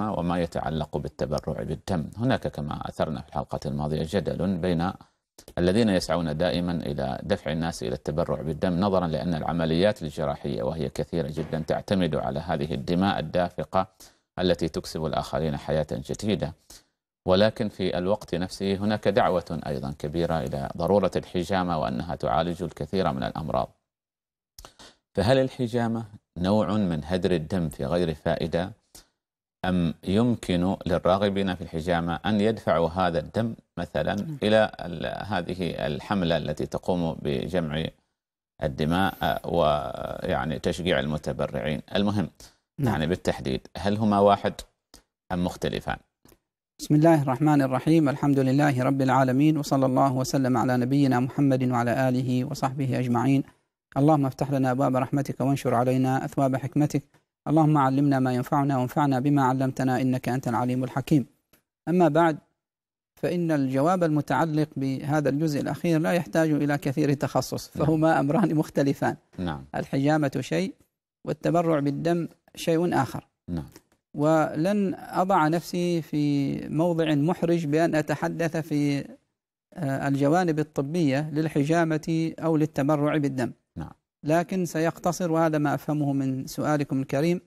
وما يتعلق بالتبرع بالدم هناك كما أثرنا في الحلقة الماضية جدل بين الذين يسعون دائما إلى دفع الناس إلى التبرع بالدم نظرا لأن العمليات الجراحية وهي كثيرة جدا تعتمد على هذه الدماء الدافقة التي تكسب الآخرين حياة جديدة ولكن في الوقت نفسه هناك دعوة أيضا كبيرة إلى ضرورة الحجامة وأنها تعالج الكثير من الأمراض فهل الحجامة نوع من هدر الدم في غير فائدة أم يمكن للراغبين في الحجامة أن يدفعوا هذا الدم مثلا إلى هذه الحملة التي تقوم بجمع الدماء آه، ويعني تشجيع المتبرعين المهم نعم. يعني بالتحديد هل هما واحد أم مختلفان بسم الله الرحمن الرحيم الحمد لله رب العالمين وصلى الله وسلم على نبينا محمد وعلى آله وصحبه أجمعين اللهم افتح لنا باب رحمتك وانشر علينا أثواب حكمتك اللهم علمنا ما ينفعنا وانفعنا بما علمتنا إنك أنت العليم الحكيم أما بعد فإن الجواب المتعلق بهذا الجزء الأخير لا يحتاج إلى كثير تخصص فهما نعم. أمران مختلفان نعم. الحجامة شيء والتبرع بالدم شيء آخر نعم. ولن أضع نفسي في موضع محرج بأن أتحدث في آه، الجوانب الطبية للحجامة أو للتبرع بالدم لكن سيقتصر وهذا ما أفهمه من سؤالكم الكريم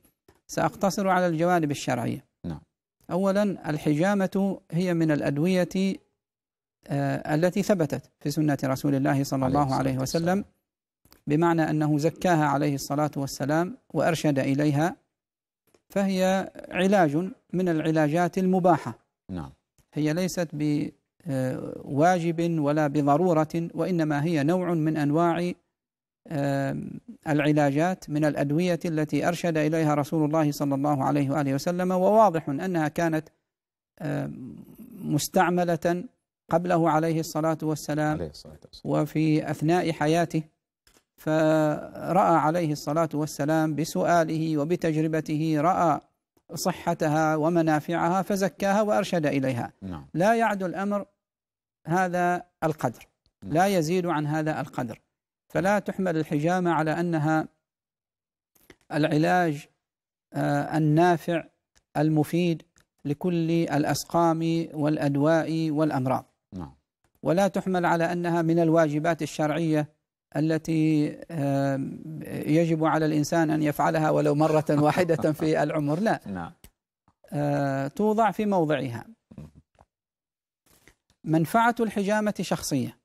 سأقتصر على الجوانب الشرعية نعم. أولا الحجامة هي من الأدوية آه التي ثبتت في سنة رسول الله صلى الله عليه, عليه وسلم بمعنى أنه زكاها عليه الصلاة والسلام وأرشد إليها فهي علاج من العلاجات المباحة نعم. هي ليست بواجب آه، ولا بضرورة وإنما هي نوع من أنواع العلاجات من الأدوية التي أرشد إليها رسول الله صلى الله عليه وآله وسلم وواضح أنها كانت مستعملة قبله عليه الصلاة والسلام عليه الصلاة والسلام. وفي أثناء حياته فرأى عليه الصلاة والسلام بسؤاله وبتجربته رأى صحتها ومنافعها فزكاها وأرشد إليها نعم. لا يعد الأمر هذا القدر لا نعم. يزيد عن هذا القدر فلا تحمل الحجامة على أنها العلاج آه، النافع المفيد لكل الأسقام والأدواء والأمراض نعم. ولا تحمل على أنها من الواجبات الشرعية التي آه، يجب على الإنسان أن يفعلها ولو مرة واحدة في العمر لا نعم. آه، توضع في موضعها منفعة الحجامة شخصية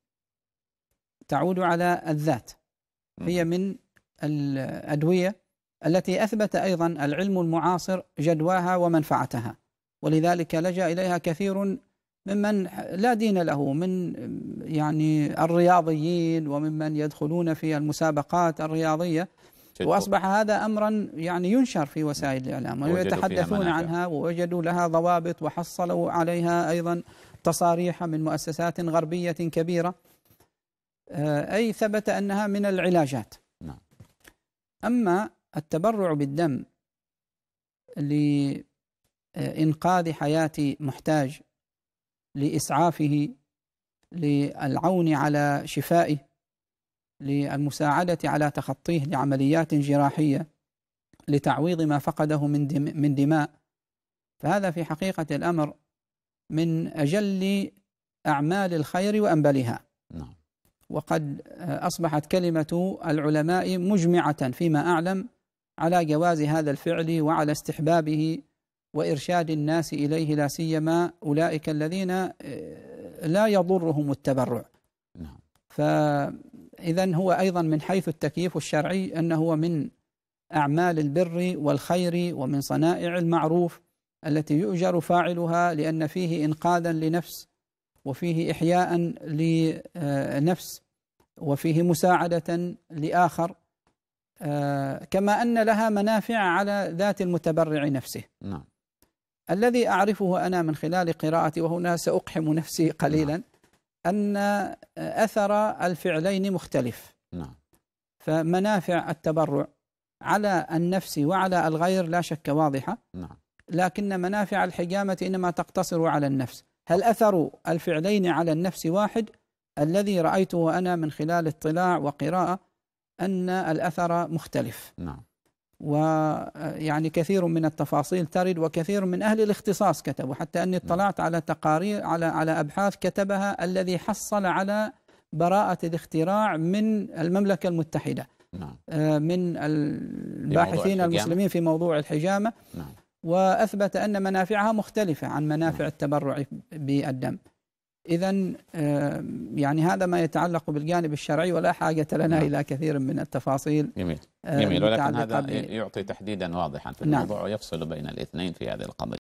تعود على الذات هي من الأدوية التي أثبت أيضا العلم المعاصر جدواها ومنفعتها ولذلك لجأ إليها كثير ممن لا دين له من يعني الرياضيين وممن يدخلون في المسابقات الرياضية وأصبح هذا أمرا يعني ينشر في وسائل الإعلام ويتحدثون عنها ووجدوا لها ضوابط وحصلوا عليها أيضا تصاريح من مؤسسات غربية كبيرة آه، أي ثبت أنها من العلاجات نعم. أما التبرع بالدم لإنقاذ حياة محتاج لإسعافه للعون على شفائه للمساعدة على تخطيه لعمليات جراحية لتعويض ما فقده من دم من دماء فهذا في حقيقة الأمر من أجل أعمال الخير وأنبلها نعم. وقد آه، أصبحت كلمة العلماء مجمعة فيما أعلم على جواز هذا الفعل وعلى استحبابه وإرشاد الناس إليه لا سيما أولئك الذين آه، لا يضرهم التبرع نعم. فإذا هو أيضا من حيث التكييف الشرعي أنه هو من أعمال البر والخير ومن صنائع المعروف التي يؤجر فاعلها لأن فيه إنقاذا لنفس وفيه إحياء لنفس وفيه مساعدة لآخر كما أن لها منافع على ذات المتبرع نفسه نعم. الذي أعرفه أنا من خلال قراءتي وهنا سأقحم نفسي قليلا نعم. أن أثر الفعلين مختلف نعم. فمنافع التبرع على النفس وعلى الغير لا شك واضحة نعم. لكن منافع الحجامة إنما تقتصر على النفس هل أثر الفعلين على النفس واحد؟ الذي رأيته أنا من خلال اطلاع وقراءة أن الأثر مختلف نعم ويعني كثير من التفاصيل ترد وكثير من أهل الاختصاص كتبوا حتى أني نعم. اطلعت على تقارير على على أبحاث كتبها الذي حصل على براءة الاختراع من المملكة المتحدة نعم. آه، من الباحثين المسلمين في موضوع الحجامة نعم. وأثبت أن منافعها مختلفة عن منافع نعم. التبرع بالدم إذا يعني هذا ما يتعلق بالجانب الشرعي ولا حاجة لنا نعم. إلى كثير من التفاصيل جميل جميل ولكن هذا يعطي تحديدا واضحا في نعم. الموضوع نعم. ويفصل بين الاثنين في هذه القضية